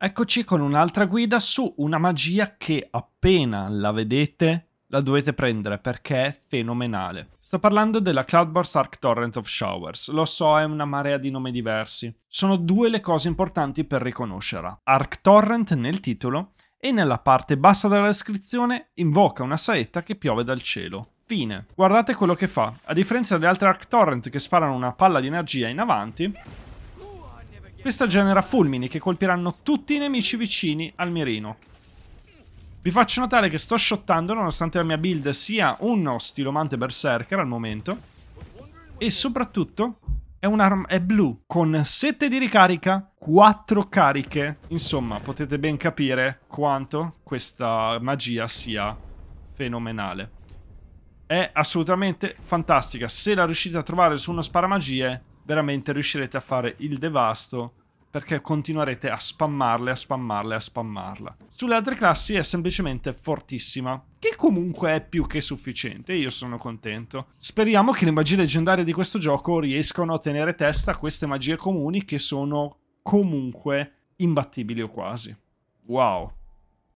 Eccoci con un'altra guida su una magia che appena la vedete la dovete prendere perché è fenomenale. Sto parlando della Cloudburst Arc Torrent of Showers. Lo so, è una marea di nomi diversi. Sono due le cose importanti per riconoscerla. Arc Torrent nel titolo e nella parte bassa della descrizione invoca una saetta che piove dal cielo. Fine. Guardate quello che fa. A differenza delle altre Arc Torrent che sparano una palla di energia in avanti, questa genera fulmini che colpiranno tutti i nemici vicini al mirino. Vi faccio notare che sto shottando nonostante la mia build sia uno stilomante berserker al momento. E soprattutto è un'arma è blu con 7 di ricarica, 4 cariche. Insomma, potete ben capire quanto questa magia sia fenomenale. È assolutamente fantastica. Se la riuscite a trovare su uno sparamagie, veramente riuscirete a fare il devasto perché continuerete a spammarle, a spammarle, a spammarla. Sulle altre classi è semplicemente fortissima, che comunque è più che sufficiente, io sono contento. Speriamo che le magie leggendarie di questo gioco riescano a tenere testa a queste magie comuni che sono comunque imbattibili o quasi. Wow,